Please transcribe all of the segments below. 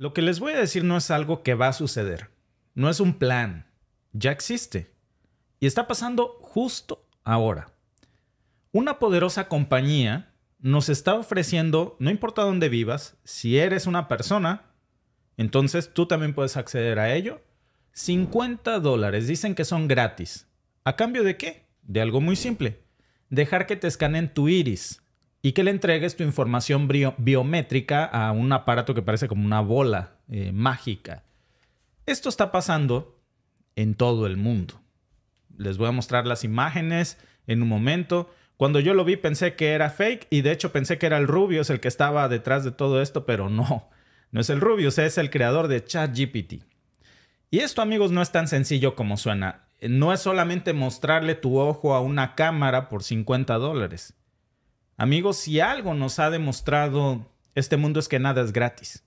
Lo que les voy a decir no es algo que va a suceder, no es un plan, ya existe y está pasando justo ahora. Una poderosa compañía nos está ofreciendo, no importa dónde vivas, si eres una persona, entonces tú también puedes acceder a ello. 50 dólares, dicen que son gratis. ¿A cambio de qué? De algo muy simple. Dejar que te escaneen tu iris, y que le entregues tu información biométrica a un aparato que parece como una bola eh, mágica. Esto está pasando en todo el mundo. Les voy a mostrar las imágenes en un momento. Cuando yo lo vi pensé que era fake y de hecho pensé que era el Rubius el que estaba detrás de todo esto, pero no, no es el Rubius, es el creador de ChatGPT. Y esto amigos no es tan sencillo como suena. No es solamente mostrarle tu ojo a una cámara por 50 dólares. Amigos, si algo nos ha demostrado este mundo es que nada es gratis.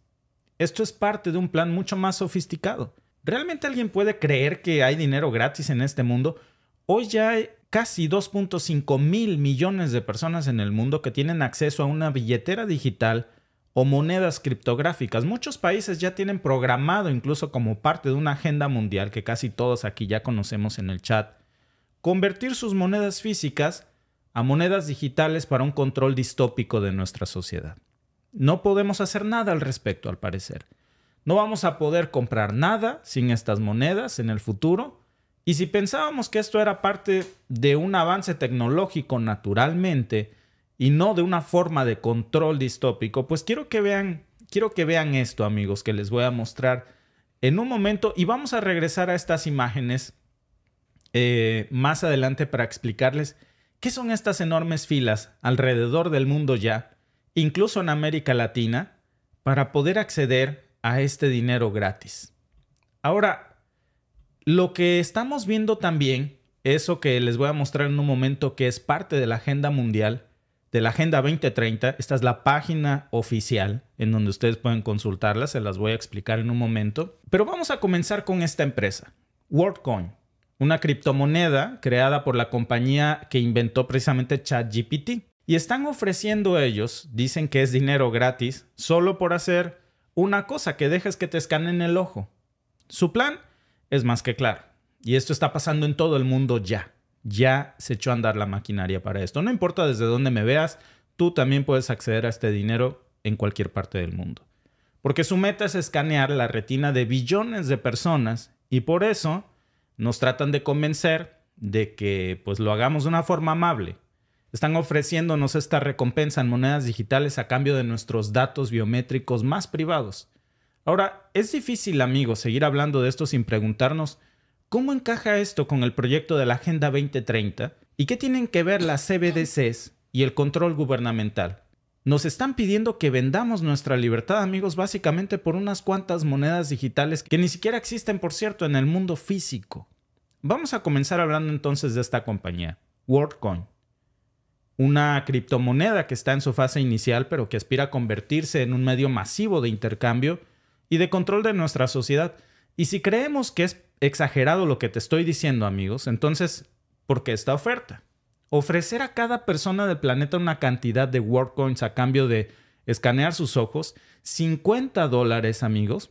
Esto es parte de un plan mucho más sofisticado. ¿Realmente alguien puede creer que hay dinero gratis en este mundo? Hoy ya hay casi 2.5 mil millones de personas en el mundo que tienen acceso a una billetera digital o monedas criptográficas. Muchos países ya tienen programado, incluso como parte de una agenda mundial que casi todos aquí ya conocemos en el chat, convertir sus monedas físicas a monedas digitales para un control distópico de nuestra sociedad. No podemos hacer nada al respecto, al parecer. No vamos a poder comprar nada sin estas monedas en el futuro. Y si pensábamos que esto era parte de un avance tecnológico naturalmente y no de una forma de control distópico, pues quiero que vean, quiero que vean esto, amigos, que les voy a mostrar en un momento y vamos a regresar a estas imágenes eh, más adelante para explicarles ¿Qué son estas enormes filas alrededor del mundo ya, incluso en América Latina, para poder acceder a este dinero gratis? Ahora, lo que estamos viendo también, eso que les voy a mostrar en un momento que es parte de la agenda mundial, de la Agenda 2030. Esta es la página oficial en donde ustedes pueden consultarla, se las voy a explicar en un momento. Pero vamos a comenzar con esta empresa, WorldCoin una criptomoneda creada por la compañía que inventó precisamente ChatGPT. Y están ofreciendo ellos, dicen que es dinero gratis, solo por hacer una cosa, que dejes que te escaneen el ojo. Su plan es más que claro. Y esto está pasando en todo el mundo ya. Ya se echó a andar la maquinaria para esto. No importa desde dónde me veas, tú también puedes acceder a este dinero en cualquier parte del mundo. Porque su meta es escanear la retina de billones de personas y por eso nos tratan de convencer de que pues lo hagamos de una forma amable. Están ofreciéndonos esta recompensa en monedas digitales a cambio de nuestros datos biométricos más privados. Ahora, es difícil, amigos, seguir hablando de esto sin preguntarnos cómo encaja esto con el proyecto de la Agenda 2030 y qué tienen que ver las CBDCs y el control gubernamental. Nos están pidiendo que vendamos nuestra libertad, amigos, básicamente por unas cuantas monedas digitales que ni siquiera existen, por cierto, en el mundo físico. Vamos a comenzar hablando entonces de esta compañía, WorldCoin. Una criptomoneda que está en su fase inicial, pero que aspira a convertirse en un medio masivo de intercambio y de control de nuestra sociedad. Y si creemos que es exagerado lo que te estoy diciendo, amigos, entonces, ¿por qué esta oferta? Ofrecer a cada persona del planeta una cantidad de WorldCoins a cambio de escanear sus ojos, 50 dólares, amigos,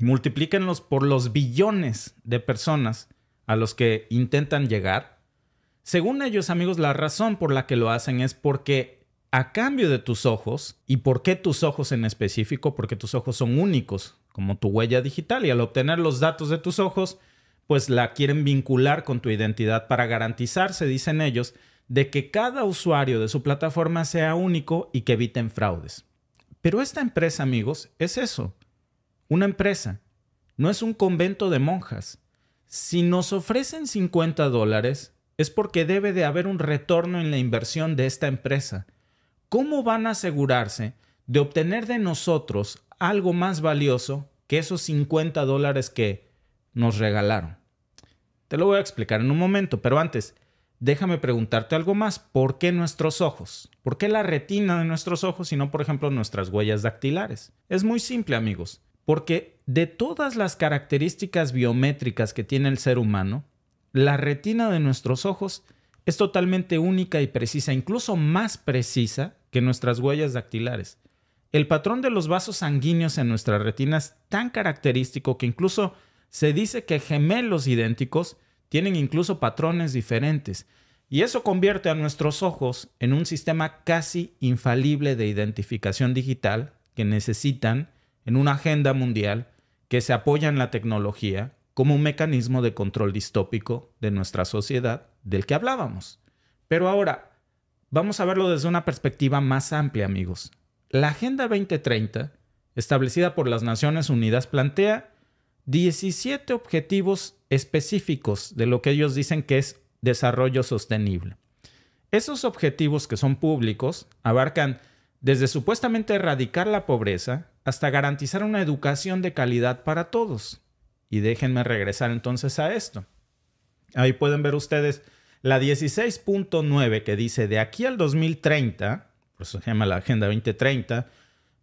multiplíquenlos por los billones de personas a los que intentan llegar. Según ellos, amigos, la razón por la que lo hacen es porque a cambio de tus ojos, y por qué tus ojos en específico, porque tus ojos son únicos, como tu huella digital, y al obtener los datos de tus ojos, pues la quieren vincular con tu identidad para garantizarse, dicen ellos, de que cada usuario de su plataforma sea único y que eviten fraudes. Pero esta empresa, amigos, es eso, una empresa, no es un convento de monjas si nos ofrecen 50 dólares, es porque debe de haber un retorno en la inversión de esta empresa. ¿Cómo van a asegurarse de obtener de nosotros algo más valioso que esos 50 dólares que nos regalaron? Te lo voy a explicar en un momento, pero antes, déjame preguntarte algo más. ¿Por qué nuestros ojos? ¿Por qué la retina de nuestros ojos y no, por ejemplo, nuestras huellas dactilares? Es muy simple, amigos, porque de todas las características biométricas que tiene el ser humano, la retina de nuestros ojos es totalmente única y precisa, incluso más precisa que nuestras huellas dactilares. El patrón de los vasos sanguíneos en nuestra retina es tan característico que incluso se dice que gemelos idénticos tienen incluso patrones diferentes. Y eso convierte a nuestros ojos en un sistema casi infalible de identificación digital que necesitan en una agenda mundial que se apoya en la tecnología como un mecanismo de control distópico de nuestra sociedad del que hablábamos. Pero ahora, vamos a verlo desde una perspectiva más amplia, amigos. La Agenda 2030, establecida por las Naciones Unidas, plantea 17 objetivos específicos de lo que ellos dicen que es desarrollo sostenible. Esos objetivos que son públicos abarcan desde supuestamente erradicar la pobreza, hasta garantizar una educación de calidad para todos. Y déjenme regresar entonces a esto. Ahí pueden ver ustedes la 16.9 que dice de aquí al 2030, por eso se llama la Agenda 2030,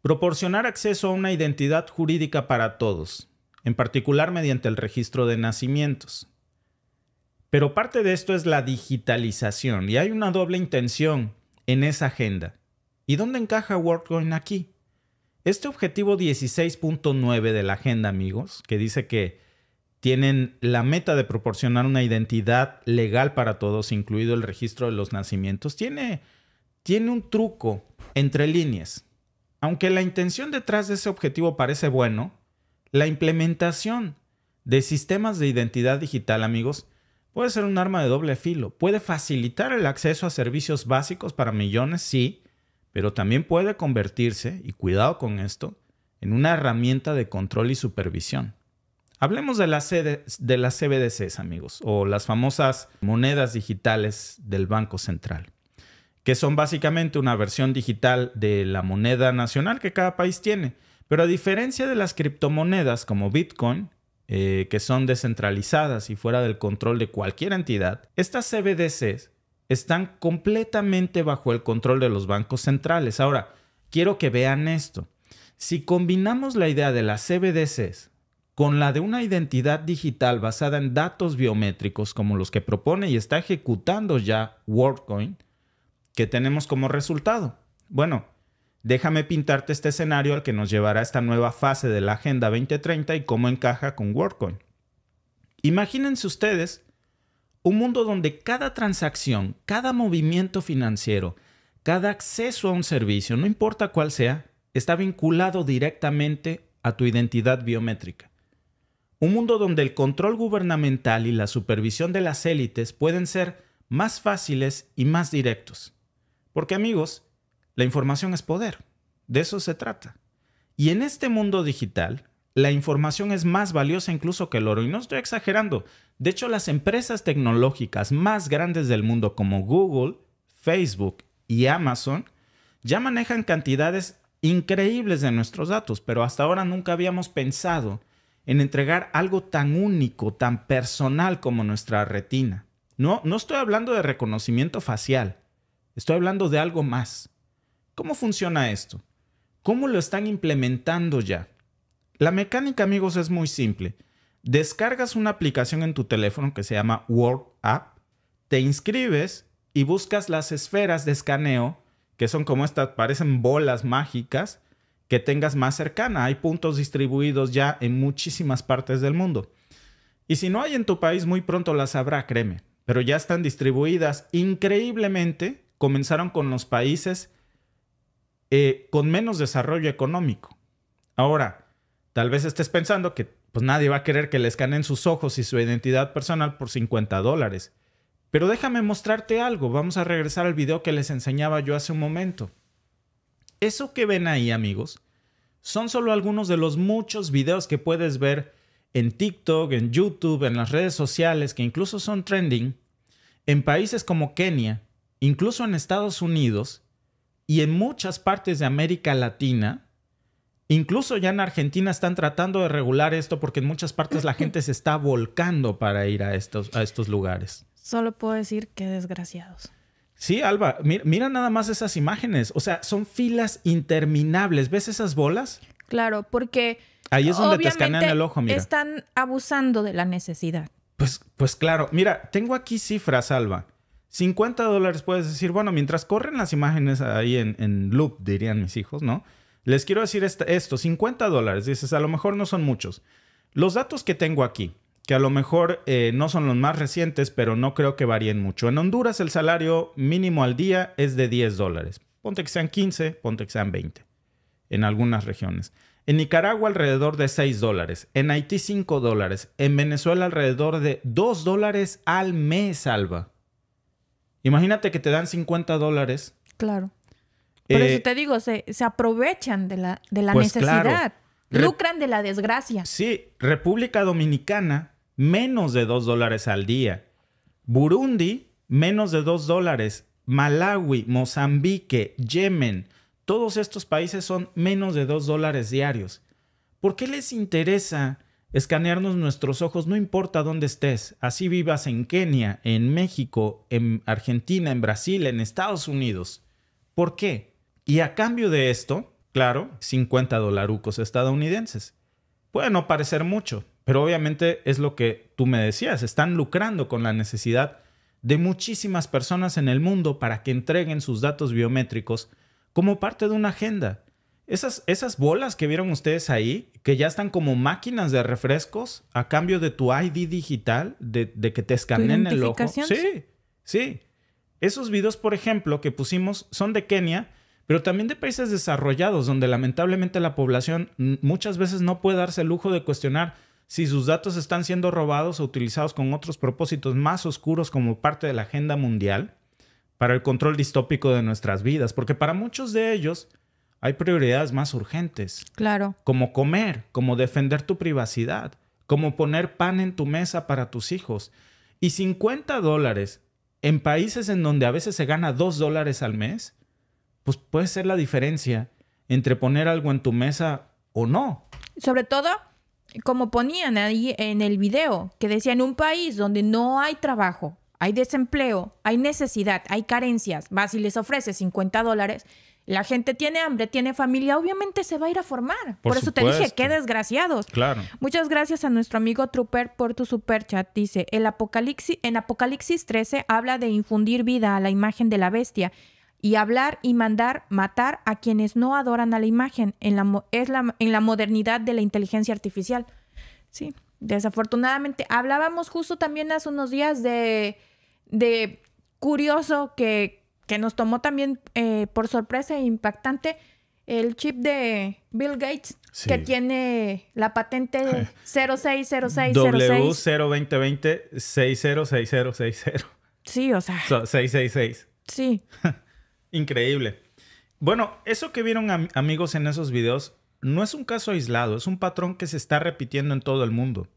proporcionar acceso a una identidad jurídica para todos, en particular mediante el registro de nacimientos. Pero parte de esto es la digitalización y hay una doble intención en esa agenda. ¿Y dónde encaja WorldCoin aquí? Este objetivo 16.9 de la agenda, amigos, que dice que tienen la meta de proporcionar una identidad legal para todos, incluido el registro de los nacimientos, tiene, tiene un truco entre líneas. Aunque la intención detrás de ese objetivo parece bueno, la implementación de sistemas de identidad digital, amigos, puede ser un arma de doble filo. Puede facilitar el acceso a servicios básicos para millones, sí, pero también puede convertirse, y cuidado con esto, en una herramienta de control y supervisión. Hablemos de las, CBDCs, amigos, o las famosas monedas digitales del Banco Central, que son básicamente una versión digital de la moneda nacional que cada país tiene. Pero a diferencia de las criptomonedas como Bitcoin, eh, que son descentralizadas y fuera del control de cualquier entidad, estas CBDCs están completamente bajo el control de los bancos centrales. Ahora, quiero que vean esto. Si combinamos la idea de las CBDCs con la de una identidad digital basada en datos biométricos como los que propone y está ejecutando ya WorldCoin, ¿qué tenemos como resultado? Bueno, déjame pintarte este escenario al que nos llevará esta nueva fase de la Agenda 2030 y cómo encaja con WorldCoin. Imagínense ustedes un mundo donde cada transacción, cada movimiento financiero, cada acceso a un servicio, no importa cuál sea, está vinculado directamente a tu identidad biométrica. Un mundo donde el control gubernamental y la supervisión de las élites pueden ser más fáciles y más directos. Porque amigos, la información es poder. De eso se trata. Y en este mundo digital, la información es más valiosa incluso que el oro. Y no estoy exagerando. De hecho, las empresas tecnológicas más grandes del mundo como Google, Facebook y Amazon ya manejan cantidades increíbles de nuestros datos, pero hasta ahora nunca habíamos pensado en entregar algo tan único, tan personal como nuestra retina. No, no estoy hablando de reconocimiento facial, estoy hablando de algo más. ¿Cómo funciona esto? ¿Cómo lo están implementando ya? La mecánica, amigos, es muy simple. Descargas una aplicación en tu teléfono que se llama World App, te inscribes y buscas las esferas de escaneo, que son como estas, parecen bolas mágicas, que tengas más cercana. Hay puntos distribuidos ya en muchísimas partes del mundo. Y si no hay en tu país, muy pronto las habrá, créeme. Pero ya están distribuidas. Increíblemente, comenzaron con los países eh, con menos desarrollo económico. Ahora, tal vez estés pensando que pues nadie va a querer que le escaneen sus ojos y su identidad personal por 50 dólares. Pero déjame mostrarte algo. Vamos a regresar al video que les enseñaba yo hace un momento. Eso que ven ahí, amigos, son solo algunos de los muchos videos que puedes ver en TikTok, en YouTube, en las redes sociales, que incluso son trending, en países como Kenia, incluso en Estados Unidos y en muchas partes de América Latina, Incluso ya en Argentina están tratando de regular esto porque en muchas partes la gente se está volcando para ir a estos, a estos lugares. Solo puedo decir que desgraciados. Sí, Alba, mira, nada más esas imágenes. O sea, son filas interminables. ¿Ves esas bolas? Claro, porque... Ahí es donde te escanean el ojo, mira. Están abusando de la necesidad. Pues, pues claro, mira, tengo aquí cifras, Alba. 50 dólares puedes decir, bueno, mientras corren las imágenes ahí en, en loop, dirían mis hijos, ¿no? Les quiero decir esto, 50 dólares, dices, a lo mejor no son muchos. Los datos que tengo aquí, que a lo mejor eh, no son los más recientes, pero no creo que varíen mucho. En Honduras el salario mínimo al día es de 10 dólares. Ponte que sean 15, ponte que sean 20 en algunas regiones. En Nicaragua alrededor de 6 dólares, en Haití 5 dólares, en Venezuela alrededor de 2 dólares al mes, Alba. Imagínate que te dan 50 dólares. Claro. Pero si eh, te digo, se, aprovechan de la, de la pues necesidad, lucran de la desgracia. Sí, República Dominicana, menos de dos dólares al día. Burundi, menos de dos dólares. Malawi, Mozambique, Yemen, todos estos países son menos de dos dólares diarios. ¿Por qué les interesa escanearnos nuestros ojos? No importa dónde estés, así vivas en Kenia, en México, en Argentina, en Brasil, en Estados Unidos. ¿Por qué? Y a cambio de esto, claro, 50 dolarucos estadounidenses. Puede no parecer mucho, pero obviamente es lo que tú me decías, están lucrando con la necesidad de muchísimas personas en el mundo para que entreguen sus datos biométricos como parte de una agenda. Esas, esas bolas que vieron ustedes ahí, que ya están como máquinas de refrescos a cambio de tu ID digital, de, de que te escaneen el ojo. Sí, sí. Esos videos, por ejemplo, que pusimos son de Kenia, pero también de países desarrollados, donde lamentablemente la población muchas veces no puede darse el lujo de cuestionar si sus datos están siendo robados o utilizados con otros propósitos más oscuros como parte de la agenda mundial para el control distópico de nuestras vidas, porque para muchos de ellos hay prioridades más urgentes. Claro. Como comer, como defender tu privacidad, como poner pan en tu mesa para tus hijos. Y 50 dólares en países en donde a veces se gana 2 dólares al mes, pues puede ser la diferencia entre poner algo en tu mesa o no. Sobre todo, como ponían ahí en el video, que decía, en un país donde no hay trabajo, hay desempleo, hay necesidad, hay carencias, vas y les ofreces 50 dólares, la gente tiene hambre, tiene familia, obviamente se va a ir a formar. Por, eso te dije, qué desgraciados. Claro. Muchas gracias a nuestro amigo Trooper por tu super chat. Dice, el apocalipsis, en Apocalipsis 13 habla de infundir vida a la imagen de la bestia y hablar y mandar matar a quienes no adoran a la imagen en la, es la, en la modernidad de la inteligencia artificial. Sí, desafortunadamente. Hablábamos justo también hace unos días de, de curioso que, que nos tomó también eh, por sorpresa e impactante el chip de Bill Gates que tiene la patente 060606. W02020-606060. Sí, o sea. 666. Sí. Increíble. Bueno, eso que vieron amigos en esos videos no es un caso aislado, es un patrón que se está repitiendo en todo el mundo.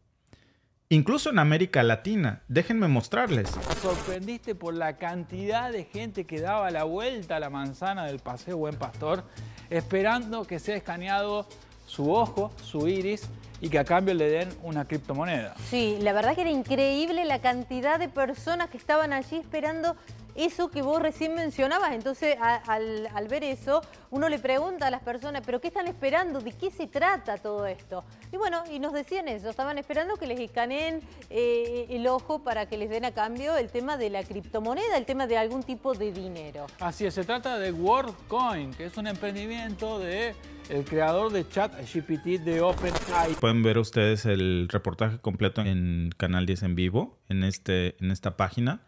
Incluso en América Latina, déjenme mostrarles. sorprendiste por la cantidad de gente que daba la vuelta a la manzana del Paseo Buen Pastor, esperando que sea escaneado su ojo, su iris y que a cambio le den una criptomoneda. Sí, la verdad que era increíble la cantidad de personas que estaban allí esperando eso que vos recién mencionabas. Entonces, al, ver eso, uno le pregunta a las personas, ¿pero qué están esperando? ¿De qué se trata todo esto? Y bueno, y nos decían eso, estaban esperando que les escaneen eh, el ojo para que les den a cambio el tema de la criptomoneda, el tema de algún tipo de dinero. Así es, se trata de WorldCoin, que es un emprendimiento de el creador de ChatGPT de OpenAI. Pueden ver ustedes el reportaje completo en Canal 10 en vivo, en, este, en esta página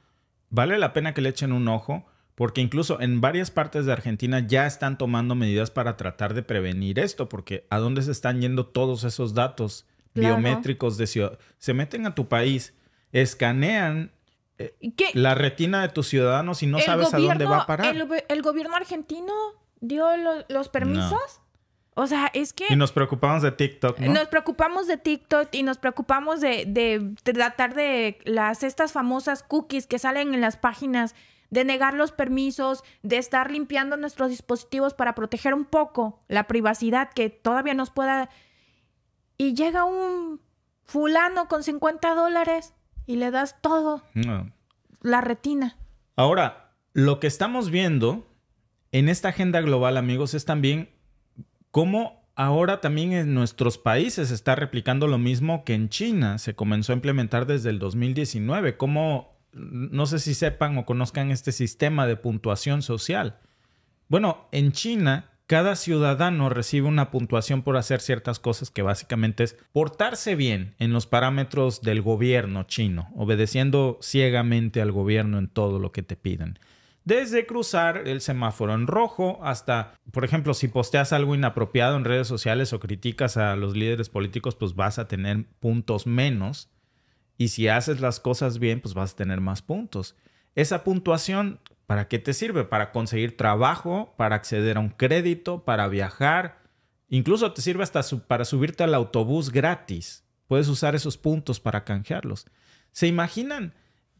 vale la pena que le echen un ojo porque incluso en varias partes de Argentina ya están tomando medidas para tratar de prevenir esto, porque ¿a dónde se están yendo todos esos datos biométricos de ciudad? Se meten a tu país, escanean eh, la retina de tus ciudadanos y no sabes a dónde va a parar. El, gobierno argentino dio los permisos. O sea, es que... Y nos preocupamos de TikTok. ¿no? Nos preocupamos de TikTok y nos preocupamos de, tratar de las estas famosas cookies que salen en las páginas, de negar los permisos, de estar limpiando nuestros dispositivos para proteger un poco la privacidad que todavía nos pueda... Y llega un fulano con 50 dólares y le das todo. La retina. Ahora, lo que estamos viendo en esta agenda global, amigos, es también ¿Cómo ahora también en nuestros países se está replicando lo mismo que en China? Se comenzó a implementar desde el 2019. ¿Cómo, no sé si sepan o conozcan este sistema de puntuación social? Bueno, en China cada ciudadano recibe una puntuación por hacer ciertas cosas que básicamente es portarse bien en los parámetros del gobierno chino, obedeciendo ciegamente al gobierno en todo lo que te piden desde cruzar el semáforo en rojo hasta, por ejemplo, si posteas algo inapropiado en redes sociales o criticas a los líderes políticos, pues vas a tener puntos menos. Y si haces las cosas bien, pues vas a tener más puntos. Esa puntuación, ¿para qué te sirve? Para conseguir trabajo, para acceder a un crédito, para viajar. Incluso te sirve hasta para subirte al autobús gratis. Puedes usar esos puntos para canjearlos. ¿Se imaginan?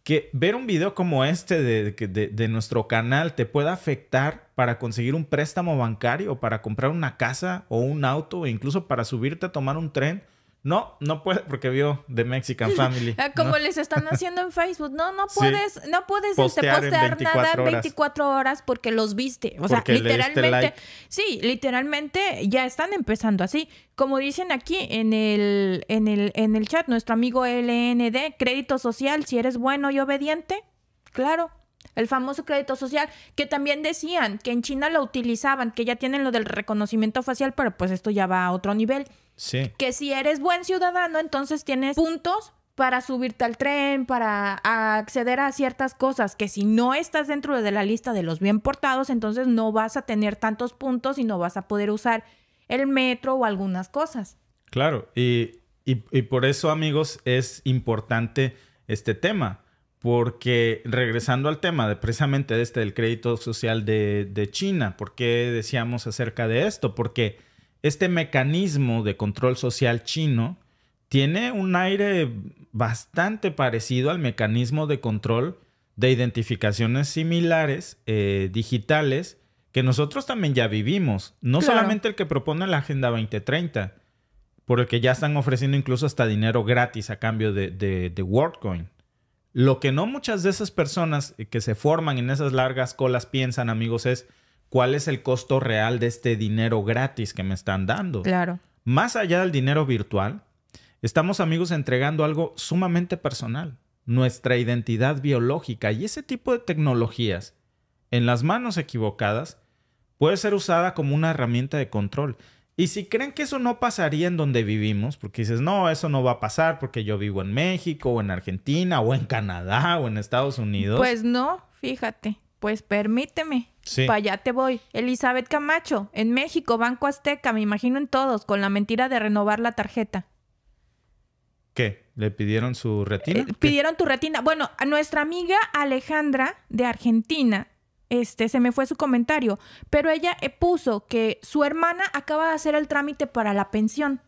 que ver un video como este de, nuestro canal te pueda afectar para conseguir un préstamo bancario, para comprar una casa o un auto, e incluso para subirte a tomar un tren no, no puede, porque vio The Mexican Family. Ah, como les están haciendo en Facebook. No, no puedes, no puedes este, postear, nada 24 horas porque los viste. O sea, literalmente. Sí, literalmente ya están empezando así. Como dicen aquí en el, en el, en el chat, nuestro amigo LND, crédito social, si eres bueno y obediente, claro. El famoso crédito social, que también decían que en China lo utilizaban, que ya tienen lo del reconocimiento facial, pero pues esto ya va a otro nivel. Que si eres buen ciudadano, entonces tienes puntos para subirte al tren, para acceder a ciertas cosas, que si no estás dentro de la lista de los bien portados, entonces no vas a tener tantos puntos y no vas a poder usar el metro o algunas cosas. Claro, y, por eso amigos es importante este tema, porque regresando al tema de precisamente este del crédito social de, de China, ¿por qué decíamos acerca de esto? Porque este mecanismo de control social chino tiene un aire bastante parecido al mecanismo de control de identificaciones similares eh, digitales que nosotros también ya vivimos. No solamente el que propone la Agenda 2030, por el que ya están ofreciendo incluso hasta dinero gratis a cambio de, de, de WorldCoin. Lo que no muchas de esas personas que se forman en esas largas colas piensan, amigos, es cuál es el costo real de este dinero gratis que me están dando. Claro. Más allá del dinero virtual, estamos amigos entregando algo sumamente personal, nuestra identidad biológica y ese tipo de tecnologías en las manos equivocadas puede ser usada como una herramienta de control. Y si creen que eso no pasaría en donde vivimos, porque dices, no, eso no va a pasar porque yo vivo en México o en Argentina o en Canadá o en Estados Unidos. Pues no, fíjate, pues permíteme, allá te voy. Elizabeth Camacho, en México, Banco Azteca, me imagino en todos, con la mentira de renovar la tarjeta. ¿Qué? ¿Le pidieron su retina? Eh, pidieron tu retina. Bueno, a nuestra amiga Alejandra de Argentina, este, se me fue su comentario, pero ella eh, puso que su hermana acaba de hacer el trámite para la pensión.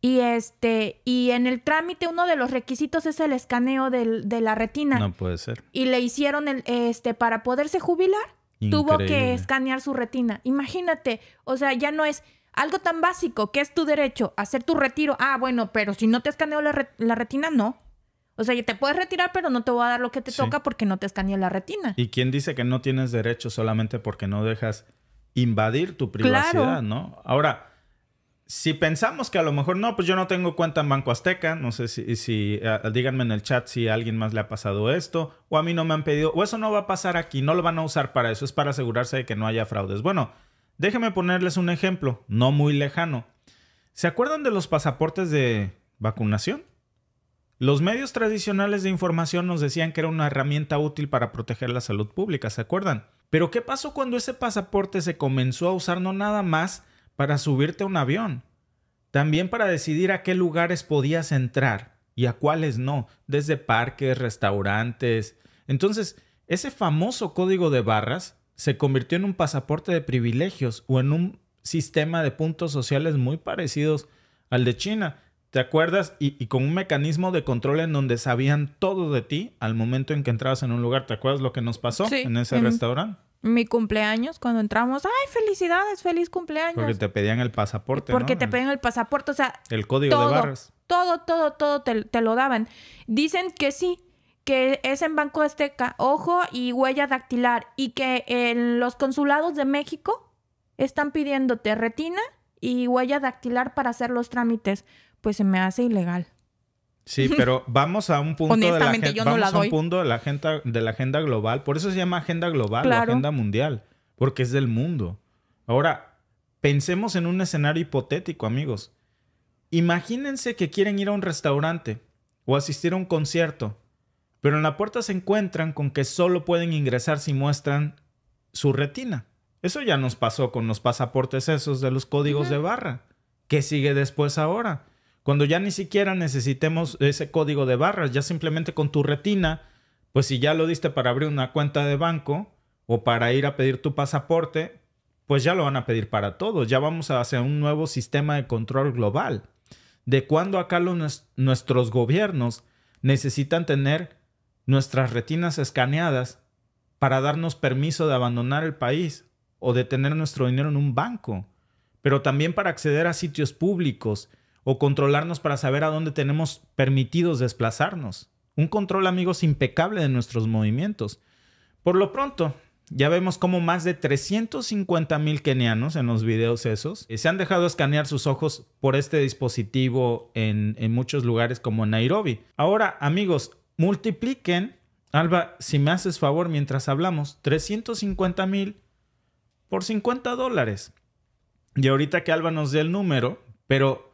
Y este, y en el trámite uno de los requisitos es el escaneo de la retina. No puede ser. Y le hicieron el, este, para poderse jubilar, tuvo que escanear su retina. Imagínate, o sea, ya no es algo tan básico que es tu derecho, hacer tu retiro. Ah, bueno, pero si no te escaneo la, retina, no. O sea, te puedes retirar, pero no te voy a dar lo que te toca porque no te escaneé la retina. ¿Y quién dice que no tienes derecho solamente porque no dejas invadir tu privacidad, no? Ahora, si pensamos que a lo mejor no, pues yo no tengo cuenta en Banco Azteca, no sé si, eh, díganme en el chat si a alguien más le ha pasado esto, o a mí no me han pedido, o eso no va a pasar aquí, no lo van a usar para eso, es para asegurarse de que no haya fraudes. Bueno, déjenme ponerles un ejemplo, no muy lejano. ¿Se acuerdan de los pasaportes de vacunación? Los medios tradicionales de información nos decían que era una herramienta útil para proteger la salud pública, ¿se acuerdan? Pero ¿qué pasó cuando ese pasaporte se comenzó a usar no nada más para subirte a un avión, también para decidir a qué lugares podías entrar y a cuáles no, desde parques, restaurantes. Entonces, ese famoso código de barras se convirtió en un pasaporte de privilegios o en un sistema de puntos sociales muy parecidos al de China. ¿Te acuerdas? Y, con un mecanismo de control en donde sabían todo de ti al momento en que entrabas en un lugar. ¿Te acuerdas lo que nos pasó en ese restaurante? mi cumpleaños, cuando entramos, ¡ay, felicidades! ¡Feliz cumpleaños! Porque te pedían el pasaporte. Porque te pedían el pasaporte, o sea. El código de barras. Todo, todo, todo te, te, lo daban. Dicen que sí, que es en Banco Azteca, ojo y huella dactilar, y que en los consulados de México están pidiéndote retina y huella dactilar para hacer los trámites. Pues se me hace ilegal. Sí, pero vamos a un punto de la, un punto de la agenda de la agenda global, por eso se llama agenda global o agenda mundial, porque es del mundo. Ahora, pensemos en un escenario hipotético, amigos. Imagínense que quieren ir a un restaurante o asistir a un concierto, pero en la puerta se encuentran con que solo pueden ingresar si muestran su retina. Eso ya nos pasó con los pasaportes esos de los códigos de barra. ¿Qué sigue después ahora? Cuando ya ni siquiera necesitemos ese código de barras, ya simplemente con tu retina, pues si ya lo diste para abrir una cuenta de banco o para ir a pedir tu pasaporte, pues ya lo van a pedir para todos. Ya vamos a hacer un nuevo sistema de control global. De cuando acá nuestros gobiernos necesitan tener nuestras retinas escaneadas para darnos permiso de abandonar el país o de tener nuestro dinero en un banco, pero también para acceder a sitios públicos, o controlarnos para saber a dónde tenemos permitidos desplazarnos. Un control, amigos, impecable de nuestros movimientos. Por lo pronto, ya vemos cómo más de 350 mil kenianos en los videos esos eh, se han dejado escanear sus ojos por este dispositivo en, en muchos lugares como Nairobi. Ahora, amigos, multipliquen, Alba, si me haces favor mientras hablamos, 350 mil por 50 dólares. Y ahorita que Alba nos dé el número, pero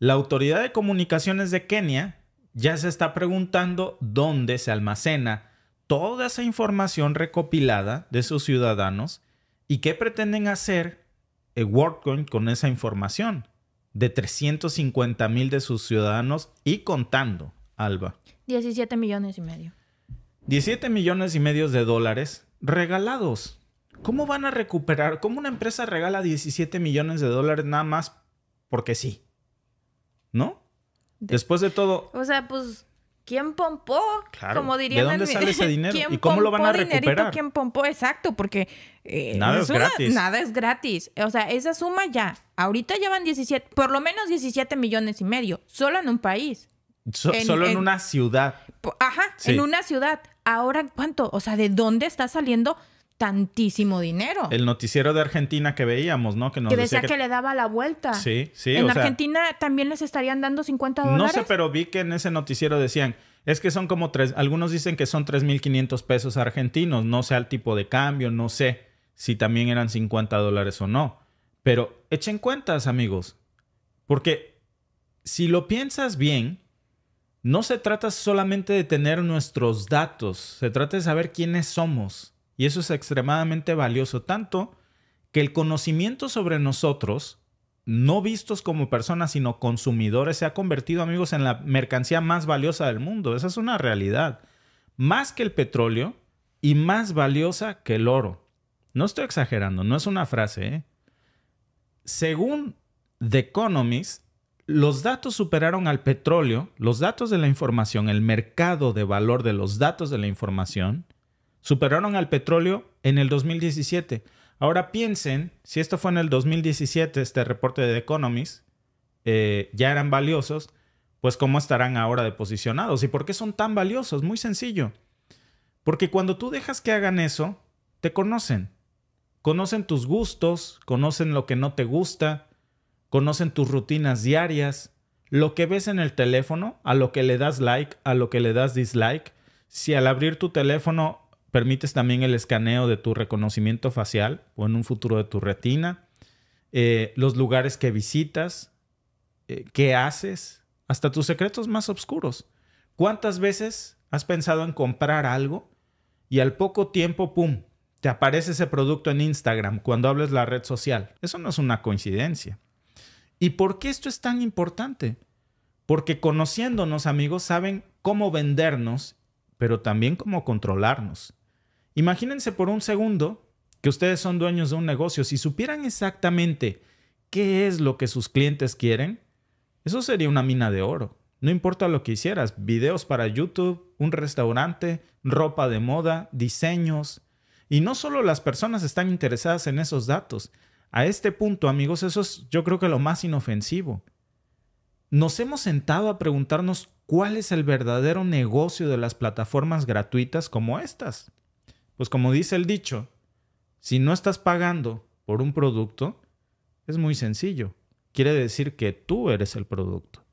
la Autoridad de Comunicaciones de Kenia ya se está preguntando dónde se almacena toda esa información recopilada de sus ciudadanos y qué pretenden hacer eh, WorldCoin con esa información de 350 mil de sus ciudadanos y contando, Alba. 17 millones y medio. 17 millones y medio de dólares regalados. ¿Cómo van a recuperar? ¿Cómo una empresa regala 17 millones de dólares nada más porque sí? ¿no? Después de todo. O sea, pues, ¿quién pompó? Claro. Como dirían ¿De dónde sale ese dinero? ¿Y cómo lo van a recuperar? ¿Quién pompó? Exacto, porque. Eh, nada es gratis. Nada es gratis. O sea, esa suma ya. Ahorita llevan 17, por lo menos 17 millones y medio, solo en un país. solo en, una ciudad. Ajá, en una ciudad. Ahora, ¿cuánto? O sea, ¿de dónde está saliendo tantísimo dinero. El noticiero de Argentina que veíamos, ¿no? Que, nos decía, que... le daba la vuelta. Sí, sí. En Argentina también les estarían dando 50 dólares. No sé, pero vi que en ese noticiero decían, es que son como tres, algunos dicen que son 3.500 pesos argentinos, no sé el tipo de cambio, no sé si también eran 50 dólares o no. Pero echen cuentas, amigos, porque si lo piensas bien, no se trata solamente de tener nuestros datos, se trata de saber quiénes somos y eso es extremadamente valioso, tanto que el conocimiento sobre nosotros, no vistos como personas, sino consumidores, se ha convertido, amigos, en la mercancía más valiosa del mundo. Esa es una realidad. Más que el petróleo y más valiosa que el oro. No estoy exagerando, no es una frase. ¿eh? Según The Economist, los datos superaron al petróleo, los datos de la información, el mercado de valor de los datos de la información, superaron al petróleo en el 2017. Ahora piensen, si esto fue en el 2017, este reporte de The Economist, eh, ya eran valiosos, pues cómo estarán ahora de posicionados y por qué son tan valiosos. Muy sencillo. Porque cuando tú dejas que hagan eso, te conocen. Conocen tus gustos, conocen lo que no te gusta, conocen tus rutinas diarias, lo que ves en el teléfono, a lo que le das like, a lo que le das dislike. Si al abrir tu teléfono Permites también el escaneo de tu reconocimiento facial o en un futuro de tu retina, eh, los lugares que visitas, eh, qué haces, hasta tus secretos más oscuros. ¿Cuántas veces has pensado en comprar algo y al poco tiempo, ¡pum!, te aparece ese producto en Instagram cuando hables la red social. Eso no es una coincidencia. ¿Y por qué esto es tan importante? Porque conociéndonos, amigos, saben cómo vendernos, pero también cómo controlarnos. Imagínense por un segundo que ustedes son dueños de un negocio. Si supieran exactamente qué es lo que sus clientes quieren, eso sería una mina de oro. No importa lo que hicieras, videos para YouTube, un restaurante, ropa de moda, diseños. Y no solo las personas están interesadas en esos datos. A este punto, amigos, eso es yo creo que lo más inofensivo. Nos hemos sentado a preguntarnos cuál es el verdadero negocio de las plataformas gratuitas como estas. Pues como dice el dicho, si no estás pagando por un producto, es muy sencillo. Quiere decir que tú eres el producto.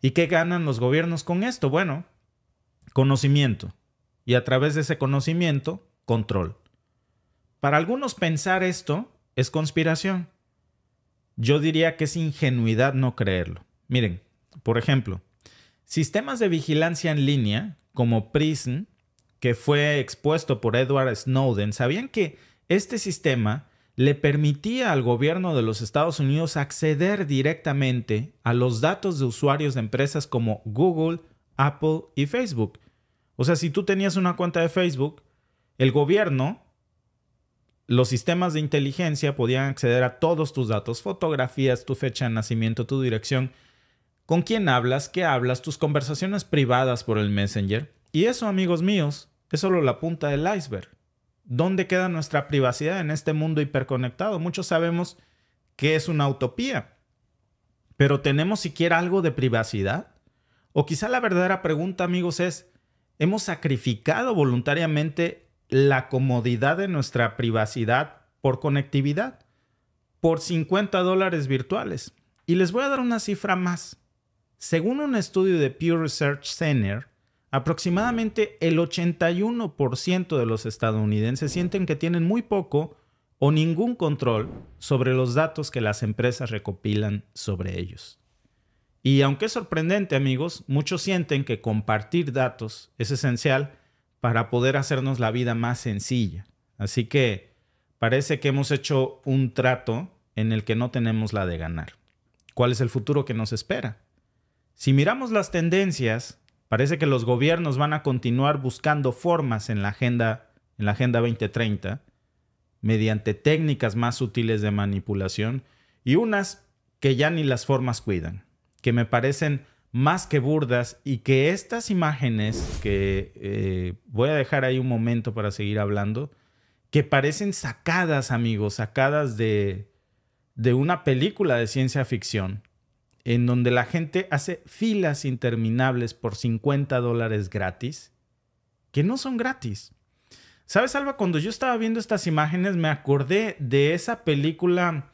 ¿Y qué ganan los gobiernos con esto? Bueno, conocimiento. Y a través de ese conocimiento, control. Para algunos pensar esto es conspiración. Yo diría que es ingenuidad no creerlo. Miren, por ejemplo, sistemas de vigilancia en línea como PRISM que fue expuesto por Edward Snowden, sabían que este sistema le permitía al gobierno de los Estados Unidos acceder directamente a los datos de usuarios de empresas como Google, Apple y Facebook. O sea, si tú tenías una cuenta de Facebook, el gobierno, los sistemas de inteligencia podían acceder a todos tus datos, fotografías, tu fecha de nacimiento, tu dirección, con quién hablas, qué hablas, tus conversaciones privadas por el Messenger. Y eso, amigos míos, es solo la punta del iceberg. ¿Dónde queda nuestra privacidad en este mundo hiperconectado? Muchos sabemos que es una utopía, pero ¿tenemos siquiera algo de privacidad? O quizá la verdadera pregunta, amigos, es, ¿hemos sacrificado voluntariamente la comodidad de nuestra privacidad por conectividad? Por 50 dólares virtuales. Y les voy a dar una cifra más. Según un estudio de Pew Research Center, Aproximadamente el 81% de los estadounidenses sienten que tienen muy poco o ningún control sobre los datos que las empresas recopilan sobre ellos. Y aunque es sorprendente, amigos, muchos sienten que compartir datos es esencial para poder hacernos la vida más sencilla. Así que parece que hemos hecho un trato en el que no tenemos la de ganar. ¿Cuál es el futuro que nos espera? Si miramos las tendencias Parece que los gobiernos van a continuar buscando formas en la agenda, en la agenda 2030 mediante técnicas más sutiles de manipulación y unas que ya ni las formas cuidan, que me parecen más que burdas y que estas imágenes que eh, voy a dejar ahí un momento para seguir hablando, que parecen sacadas, amigos, sacadas de, de una película de ciencia ficción, en donde la gente hace filas interminables por 50 dólares gratis, que no son gratis. ¿Sabes, Alba? Cuando yo estaba viendo estas imágenes, me acordé de esa película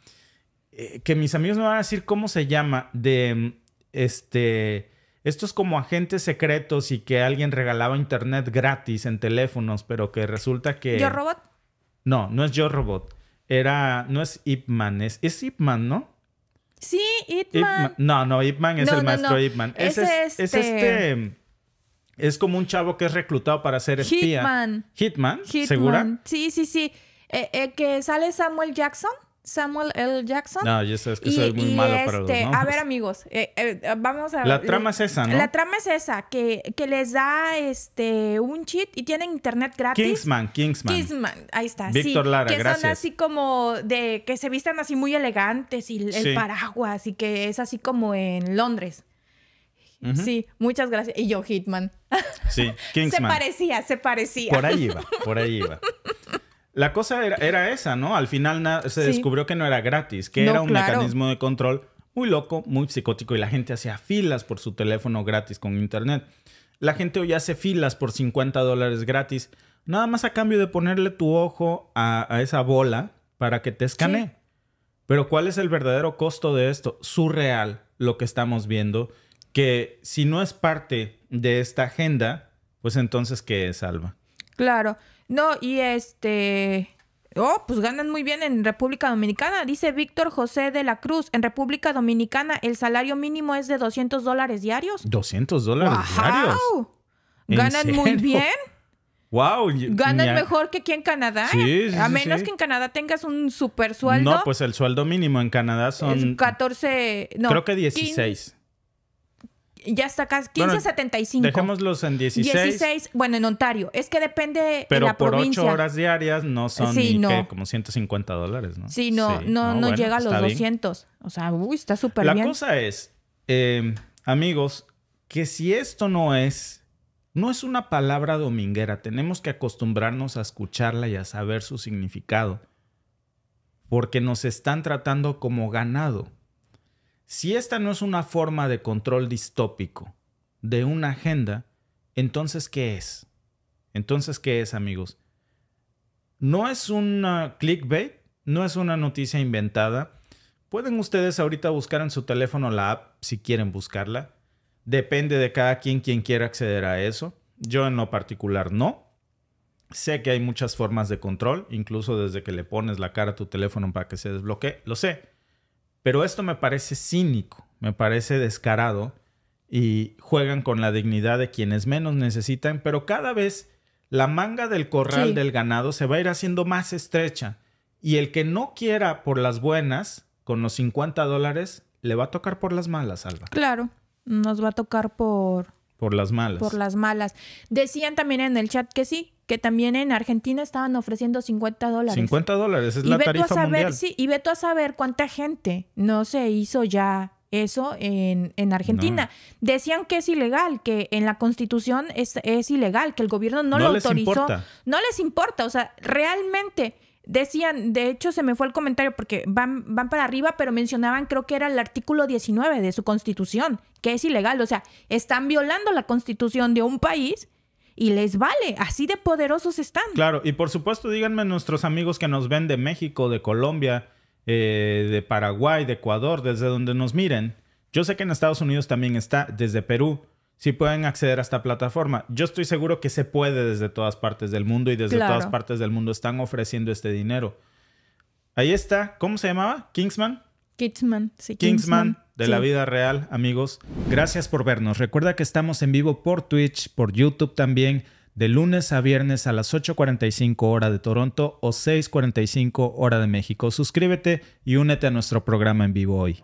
eh, que mis amigos me van a decir cómo se llama, de este, estos como agentes secretos y que alguien regalaba internet gratis en teléfonos, pero que resulta que... ¿Yo Robot? No, no es Yo Robot. Era, no es Ip Man, es, es Ip Man, ¿no? Sí, Hitman. no, no, Hitman es el maestro Hitman. Es, este, este... es como un chavo que es reclutado para ser espía. Hitman. Hitman, ¿segura? Sí, sí, sí. Eh, eh, que sale Samuel Jackson. Samuel L. Jackson. No, ya sabes que y, soy muy malo para este, los A ver, amigos, eh, eh, vamos a... La trama es esa, ¿no? La trama es esa, que, que les da este un cheat y tienen internet gratis. Kingsman, Kingsman. Kingsman, ahí está. Víctor Lara, que gracias. Que son así como de... que se vistan así muy elegantes y el paraguas y que es así como en Londres. Sí, muchas gracias. Y yo, Hitman. Sí, Kingsman. se parecía, se parecía. Por ahí iba, por ahí iba. La cosa era, esa, ¿no? Al final se descubrió que no era gratis, que era un mecanismo de control muy loco, muy psicótico y la gente hacía filas por su teléfono gratis con internet. La gente hoy hace filas por 50 dólares gratis, nada más a cambio de ponerle tu ojo a, esa bola para que te escanee. Pero ¿cuál es el verdadero costo de esto? Surreal lo que estamos viendo, que si no es parte de esta agenda, pues entonces ¿qué es, Alba? Claro. No, y este... Oh, pues ganan muy bien en República Dominicana. Dice Víctor José de la Cruz, en República Dominicana el salario mínimo es de 200 dólares diarios. 200 dólares wow. diarios. Ganan muy bien. Wow. Ganan mejor que aquí en Canadá. a menos que en Canadá tengas un super sueldo. No, pues el sueldo mínimo en Canadá son... 14, no. Creo que 16 ya está casi 1575. 75. Dejémoslos en 16. 16, bueno, en Ontario. Es que depende Pero por ocho 8 horas diarias no son como 150 dólares, ¿no? Sí, no, no, no, llega a los 200. O sea, uy, está súper bien. La cosa es, em, amigos, que si esto no es... No es una palabra dominguera, tenemos que acostumbrarnos a escucharla y a saber su significado, porque nos están tratando como ganado. Si esta no es una forma de control distópico de una agenda, entonces ¿qué es? Entonces ¿qué es, amigos? No es un clickbait, no es una noticia inventada. Pueden ustedes ahorita buscar en su teléfono la app si quieren buscarla. Depende de cada quien quien quiera acceder a eso. Yo en lo particular no. Sé que hay muchas formas de control, incluso desde que le pones la cara a tu teléfono para que se desbloquee, lo sé. Pero esto me parece cínico, me parece descarado y juegan con la dignidad de quienes menos necesitan, pero cada vez la manga del corral del ganado se va a ir haciendo más estrecha y el que no quiera por las buenas, con los 50 dólares, le va a tocar por las malas, Alba. Claro, nos va a tocar por... Por las malas. Por las malas. Decían también en el chat que sí, que también en Argentina estaban ofreciendo 50 dólares. 50 dólares, es y la tarifa a saber, y veto a saber cuánta gente no se hizo ya eso en, en Argentina. Decían que es ilegal, que en la constitución es, ilegal, que el gobierno no, no lo les Importa. No les importa, o sea, realmente decían, de hecho se me fue el comentario porque van, van para arriba, pero mencionaban, creo que era el artículo 19 de su constitución, que es ilegal, o sea, están violando la constitución de un país y les vale, así de poderosos están. Claro, y por supuesto díganme nuestros amigos que nos ven de México, de Colombia, eh, de Paraguay, de Ecuador, desde donde nos miren. Yo sé que en Estados Unidos también está, desde Perú, si pueden acceder a esta plataforma. Yo estoy seguro que se puede desde todas partes del mundo y desde todas partes del mundo están ofreciendo este dinero. Ahí está, ¿cómo se llamaba? Kingsman. Kingsman, sí. Kingsman. Kingsman de la vida real, amigos. Gracias por vernos. Recuerda que estamos en vivo por Twitch, por YouTube también, de lunes a viernes a las 8.45 hora de Toronto o 6.45 hora de México. Suscríbete y únete a nuestro programa en vivo hoy.